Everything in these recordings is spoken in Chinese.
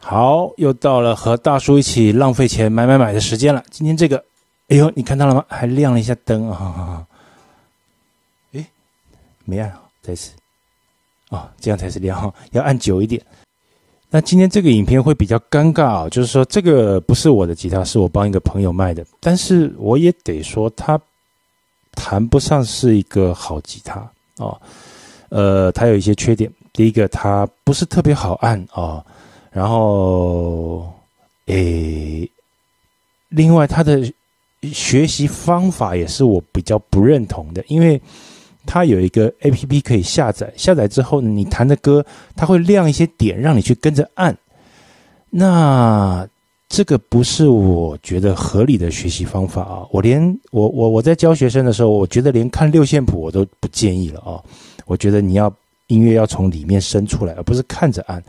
好，又到了和大叔一起浪费钱买买买的时间了。今天这个，哎呦，你看到了吗？还亮了一下灯啊！哎，没按，再次，哦，这样才是亮哈。要按久一点。那今天这个影片会比较尴尬哦，就是说这个不是我的吉他，是我帮一个朋友卖的。但是我也得说，它谈不上是一个好吉他啊。呃，它有一些缺点。第一个，它不是特别好按啊。然后，诶，另外，他的学习方法也是我比较不认同的，因为他有一个 A P P 可以下载，下载之后你弹的歌，它会亮一些点，让你去跟着按。那这个不是我觉得合理的学习方法啊！我连我我我在教学生的时候，我觉得连看六线谱我都不建议了啊！我觉得你要音乐要从里面伸出来，而不是看着按。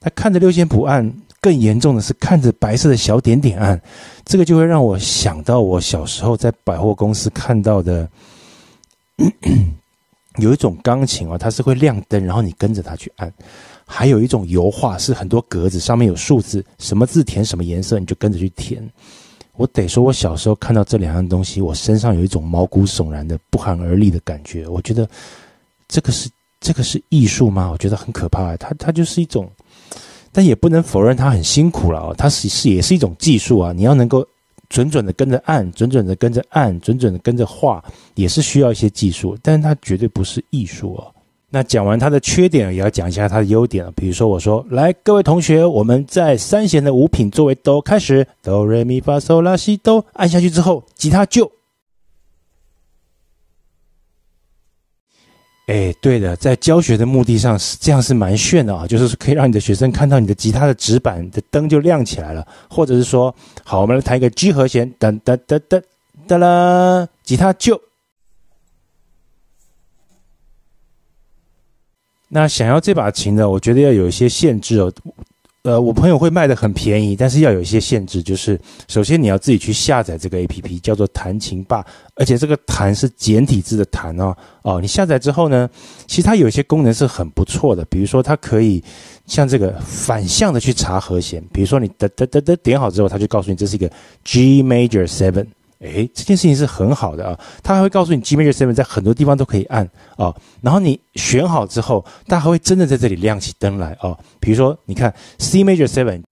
他看着六线谱按，更严重的是看着白色的小点点按，这个就会让我想到我小时候在百货公司看到的，有一种钢琴啊，它是会亮灯，然后你跟着它去按；还有一种油画是很多格子，上面有数字，什么字填什么颜色，你就跟着去填。我得说，我小时候看到这两样东西，我身上有一种毛骨悚然的不寒而栗的感觉。我觉得这个是这个是艺术吗？我觉得很可怕，它它就是一种。但也不能否认他很辛苦了啊，他是是也是一种技术啊，你要能够准准的跟着按，准准的跟着按，准准的跟着画，也是需要一些技术，但是它绝对不是艺术哦。那讲完它的缺点，也要讲一下它的优点了，比如说我说来，各位同学，我们在三弦的五品作为哆开始哆瑞咪发嗦啦西哆，按下去之后，吉他就。哎，对的，在教学的目的上是这样，是蛮炫的啊，就是可以让你的学生看到你的吉他的指板的灯就亮起来了，或者是说，好，我们来弹一个 G 和弦，哒哒哒哒哒啦，吉他就。那想要这把琴呢，我觉得要有一些限制哦。呃，我朋友会卖的很便宜，但是要有一些限制，就是首先你要自己去下载这个 A P P，叫做弹琴霸，而且这个弹是简体字的弹哦哦，你下载之后呢，其实它有一些功能是很不错的，比如说它可以像这个反向的去查和弦，比如说你得得得得点好之后，它就告诉你这是一个 G Major Seven。哎，这件事情是很好的啊，他还会告诉你 g major seven 在很多地方都可以按啊，然后你选好之后，他还会真的在这里亮起灯来啊，比如说你看 C major seven。